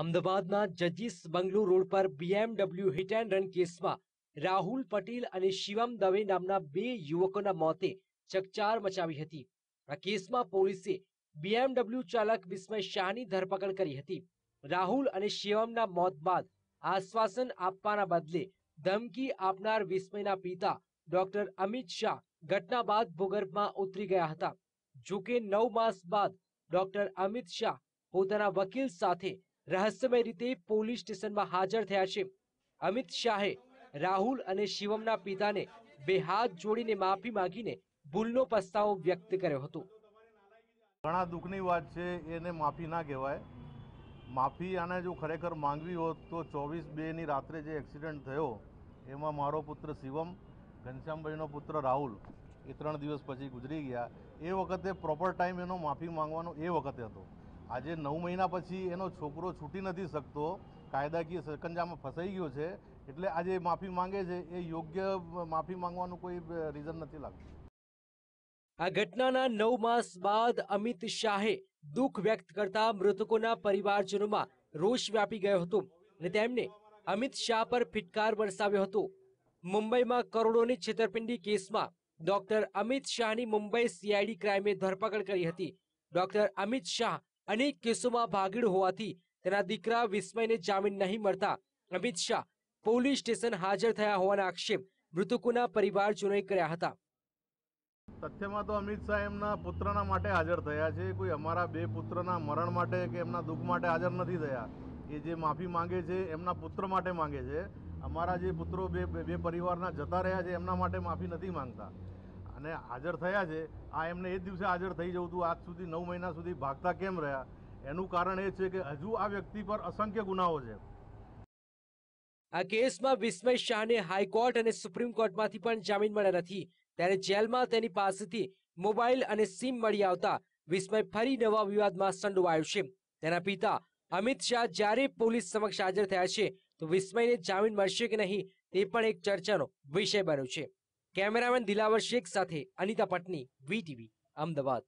અમદાવાદના જજીસ bungalow road પર બીએમડબલ્યુ હિટ એન્ડ રન કેસમાં રાહુલ પટેલ અને શિવમ દવે નામના બે યુવકોના મોતે ચકચાર મચાવી હતી આ કેસમાં પોલીસે બીએમડબલ્યુ ચાલક વિસ્મય શાહની ધરપકડ કરી હતી રાહુલ અને શિવમના મોત બાદ આશ્વાસન આપવાના બદલે ધમકી આપનાર વિસ્મયના પિતા ડોક્ટર અમિત શાહ ઘટના બાદ ભૂગર્ભમાં ઉતરી ગયા હતા જોકે નવ માસ બાદ ડોક્ટર અમિત શાહ પોતાના વકીલ સાથે રહસ્યમય રીતે પોલીસ સ્ટેશનમાં હાજર થયા છે અમિત શાહે રાહુલ અને શિવમના પિતાને બે હાથ જોડીને માફી માંગીને ભૂલનો પસ્તાવો વ્યક્ત કર્યો હતો ઘણા દુઃખની વાત છે એને માફી ના કહેવાય માફી આને જો ખરેખર માંગવી હોત તો ચોવીસ બેની રાત્રે જે એક્સિડન્ટ થયો એમાં મારો પુત્ર શિવમ ઘનશ્યામભાઈનો પુત્ર રાહુલ એ ત્રણ દિવસ પછી ગુજરી ગયા એ વખતે પ્રોપર ટાઈમ એનો માફી માંગવાનો એ વખતે હતો આજે નવ મહિના પછી એનો છોકરો છૂટી નથી શકતો કાયદાકીય સરકંજામાં ફસાઈ ગયો છે એટલે આજે માફી માંગે છે એ યોગ્ય માફી માંગવાનું કોઈ રીઝન નથી લાગતું આ ઘટનાના નવ માસ બાદ અમિત શાહે દુઃખ વ્યક્ત કરતા મૃતકોના પરિવારજનોમાં રોષ વ્યાપી ગયો હતો અને તેમને અમિત શાહ પર ફિટકાર વરસાવ્યો હતો મુંબઈમાં કરોડોની છેતરપિંડી કેસમાં ડોક્ટર અમિત શાહની મુંબઈ સીઆઈડી ક્રાઇમે ધરપકડ કરી હતી ડોક્ટર અમિત શાહ અનેક કેસોમાં ભાગીડ હોવાથી તેના દીકરા વિસ્મયને જામીન નહીં મળતા અમિત શાહ પોલીસ સ્ટેશન હાજર થયા હોવાના આક્ષેપ મૃતકોના પરિવારજનોએ કર્યા હતા તથ્યમાં તો અમિત શાહ એમના પુત્રના માટે હાજર થયા છે કોઈ અમારા બે પુત્રના મરણ માટે કે એમના દુઃખ માટે હાજર નથી થયા એ જે માફી માંગે છે એમના પુત્ર માટે માંગે છે અમારા જે પુત્રો બે બે પરિવારના જતા રહ્યા છે એમના માટે માફી નથી માંગતા અને હાજર થયા છે આ એમને એ દિવસે હાજર થઈ જવું હતું આજ સુધી નવ મહિના સુધી ભાગતા કેમ રહ્યા એનું કારણ એ છે કે હજુ આ વ્યક્તિ પર અસંખ્ય ગુનાઓ છે આ કેસમાં વિસ્મય શાહને હાઈકોર્ટ અને સુપ્રીમ કોર્ટમાંથી પણ જામીન મળ્યા નથી ત્યારે જેલમાં તેની પાસેથી મોબાઈલ અને સિમ મળી આવતા વિસ્મય ફરી નવા વિવાદમાં સંડોવાયો છે તેના પિતા અમિત શાહ જ્યારે પોલીસ સમક્ષ હાજર થયા છે તો વિસ્મયને જામીન મળશે કે નહીં તે પણ એક ચર્ચાનો વિષય બન્યો છે કેમેરામેન દિલાવર શેખ સાથે અનિતા પટની વીટીવી અમદાવાદ